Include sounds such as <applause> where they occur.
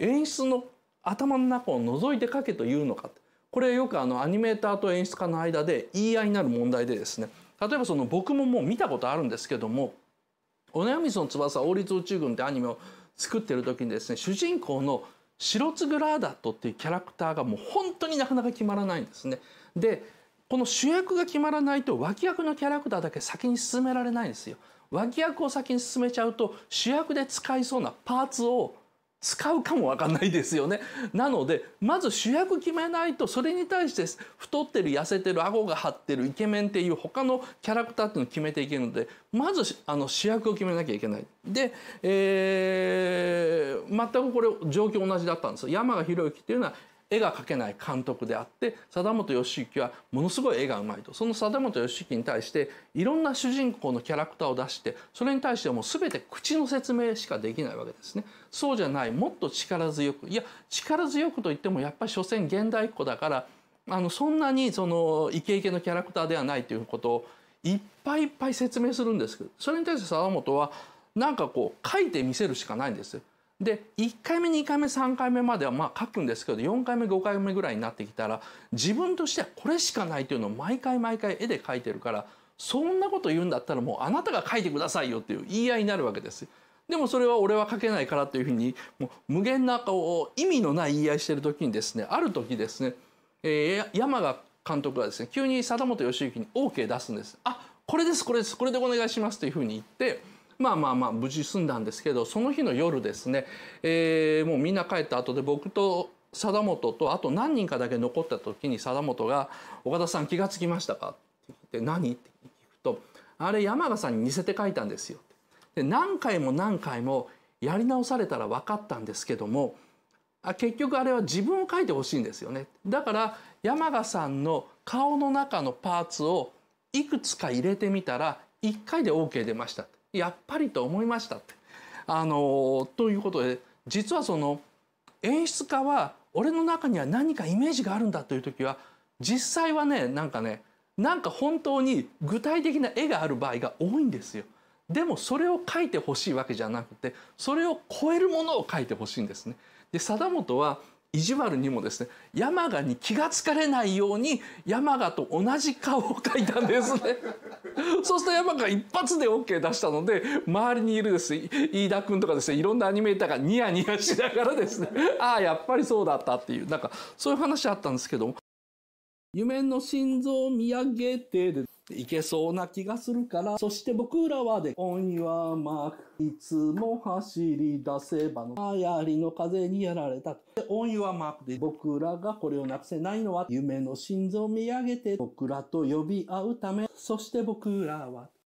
演出の頭の中を覗いて書けというのかこれよくあのアニメーターと演出家の間で言い合いになる問題でですね例えばその僕ももう見たことあるんですけども「お悩みその翼王立宇宙軍」ってアニメを作ってる時にですね主人公のシロツグラーダットっていうキャラクターがもう本当になかなか決まらないんですね。でこの主役が決まらないと脇役のキャラクターだけ先に進められないんですよ。脇役を先に進めちゃうと主役で使いそうなパーツを使うかもわかんないですよね。なので、まず主役決めないと、それに対して太ってる、痩せてる、顎が張ってる、イケメンっていう他のキャラクターっていうのを決めていけるので、まずあの主役を決めなきゃいけない。で、えー、全くこれ状況同じだったんですよ。山が博之っていうのは絵が描けない監督であって貞本義行はものすごい絵がうまいとその貞本義行に対していろんな主人公のキャラクターを出してそれに対してはもう全て口の説明しかできないわけですね。そうじゃないもっと力強くいや力強くといってもやっぱり所詮現代っ子だからあのそんなにそのイケイケのキャラクターではないということをいっぱいいっぱい説明するんですけどそれに対して貞本はなんかこう書いてみせるしかないんですよ。で1回目2回目3回目まではまあ書くんですけど4回目5回目ぐらいになってきたら自分としてはこれしかないというのを毎回毎回絵で描いてるからそんなこと言うんだったらもうあなたが書いてくださいよっていう言い合いになるわけです。でもそれは俺は書けないからというふうにもう無限なこう意味のない言い合いしてる時にですねある時ですね、えー、山賀監督がですね急に貞本義行に OK 出すんです。あこれですこれですこれでお願いしますというふうに言って。まあまあまあ無事済んだんですけどその日の夜ですね、えー、もうみんな帰った後で僕と貞本とあと何人かだけ残った時に貞本が「岡田さん気が付きましたか?」って言って「何?」って聞くと「あれ山賀さんに似せて書いたんですよ」で何回も何回もやり直されたら分かったんですけどもあ結局あれは自分を書いてほしいんですよね。だから山賀さんの顔の中のパーツをいくつか入れてみたら1回で OK 出ましたやっぱりと思いましたって。あのということで実はその演出家は俺の中には何かイメージがあるんだという時は実際はねなんかねなんか本当に具体的な絵がある場合が多いんですよ。でもそれを描いてほしいわけじゃなくてそれを超えるものを描いてほしいんですね。で貞本は意地悪にもですね山賀に気がつかれないように山鹿と同じ顔を描いたんですね <laughs> そうすると山賀一発で OK 出したので周りにいるです飯田君とかですねいろんなアニメーターがニヤニヤしながらですね <laughs> ああやっぱりそうだったっていうなんかそういう話あったんですけど夢の心臓を見上げてでいけそうな気がするから、そして僕らはで、今夜はまく、いつも走り出せばの、流行りの風にやられた。で、音湯はマークで、僕らがこれをなくせないのは、夢の心臓を見上げて、僕らと呼び合うため、そして僕らは、